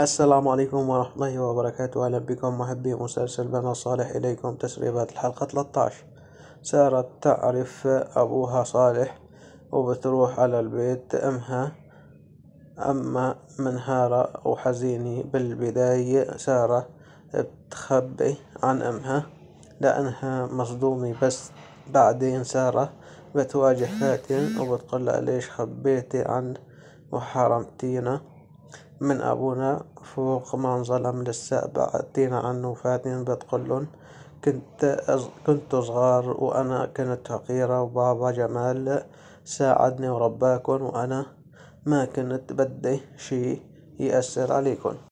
السلام عليكم ورحمة الله وبركاته أهلا بكم محبي مسلسل بنا صالح إليكم تسريبات الحلقة 13 سارة تعرف أبوها صالح وبتروح على البيت أمها أما منهارة وحزينة بالبداية سارة بتخبي عن أمها لأنها مصدومة بس بعدين سارة بتواجه فاتن وبتقول ليش خبيتي عن وحرمتينا من أبونا فوق ما انظلم للسقف بعدين عنه فاتين بتقولون كنت كنتوا صغار وأنا كنت فقيرة وبابا جمال ساعدني ورباكن وأنا ما كنت بدي شي يأثر عليكن